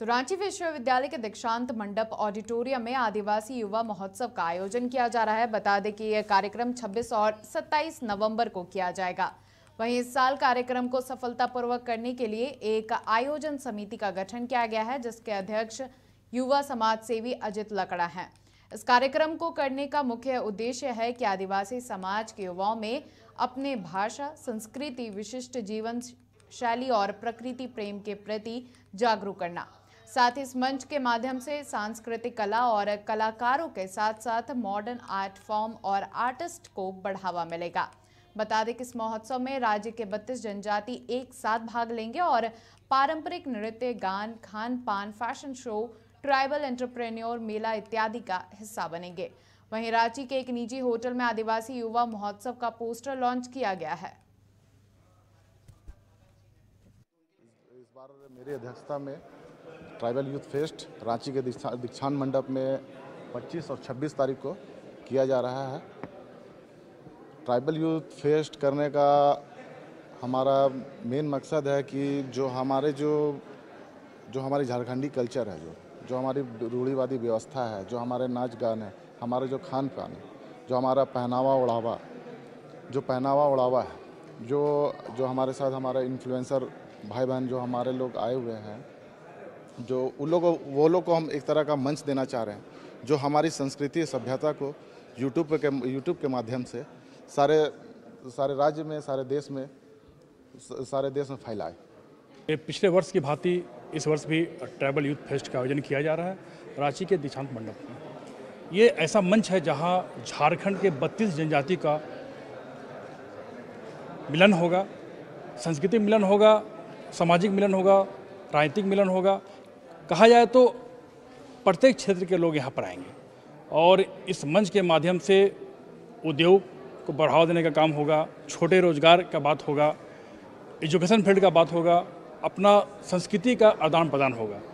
तो रांची विश्वविद्यालय के दीक्षांत मंडप ऑडिटोरियम में आदिवासी युवा महोत्सव का आयोजन किया जा रहा है बता दें कि यह कार्यक्रम 26 और 27 नवंबर को किया जाएगा वहीं इस साल कार्यक्रम को सफलतापूर्वक करने के लिए एक आयोजन समिति का गठन किया गया है जिसके अध्यक्ष युवा समाज सेवी अजित लकड़ा है इस कार्यक्रम को करने का मुख्य उद्देश्य है कि आदिवासी समाज के युवाओं में अपने भाषा संस्कृति विशिष्ट जीवन शैली और प्रकृति प्रेम के प्रति जागरूक करना साथ ही इस मंच के माध्यम से सांस्कृतिक कला और कलाकारों के साथ साथ मॉडर्न आर्ट फॉर्म और आर्टिस्ट को बढ़ावा मिलेगा बता दें कि इस महोत्सव में राज्य के बत्तीस जनजाति एक साथ भाग लेंगे और पारंपरिक नृत्य गान खान पान फैशन शो ट्राइबल एंटरप्रेन्योर मेला इत्यादि का हिस्सा बनेंगे वहीं रांची के एक निजी होटल में आदिवासी युवा महोत्सव का पोस्टर लॉन्च किया गया है इस बार मेरी अध्यक्षता में ट्राइबल यूथ फेस्ट रांची के दीक्षान मंडप में 25 और 26 तारीख को किया जा रहा है ट्राइबल यूथ फेस्ट करने का हमारा मेन मकसद है कि जो हमारे जो जो हमारी झारखंडी कल्चर है जो जो हमारी रूढ़ीवादी व्यवस्था है जो हमारे नाच गान है हमारे जो खान पान है जो हमारा पहनावा उड़ावा जो पहनावा उड़ावा है जो जो हमारे साथ हमारे इन्फ्लुएंसर भाई बहन जो हमारे लोग आए हुए हैं जो उन लोगों वो लोग को हम एक तरह का मंच देना चाह रहे हैं जो हमारी संस्कृति सभ्यता को यूट्यूब के यूट्यूब के माध्यम से सारे सारे राज्य में सारे देश में सारे देश में फैलाए ये पिछले वर्ष की भांति इस वर्ष भी ट्राइबल यूथ फेस्ट का आयोजन किया जा रहा है रांची के दीक्षांत मंडप में ये ऐसा मंच है जहां झारखंड के 32 जनजाति का मिलन होगा संस्कृति मिलन होगा सामाजिक मिलन होगा राजनीतिक मिलन होगा कहा जाए तो प्रत्येक क्षेत्र के लोग यहाँ पर आएंगे और इस मंच के माध्यम से उद्योग को बढ़ावा देने का काम होगा छोटे रोजगार का बात होगा एजुकेशन फील्ड का बात होगा अपना संस्कृति का आदान प्रदान होगा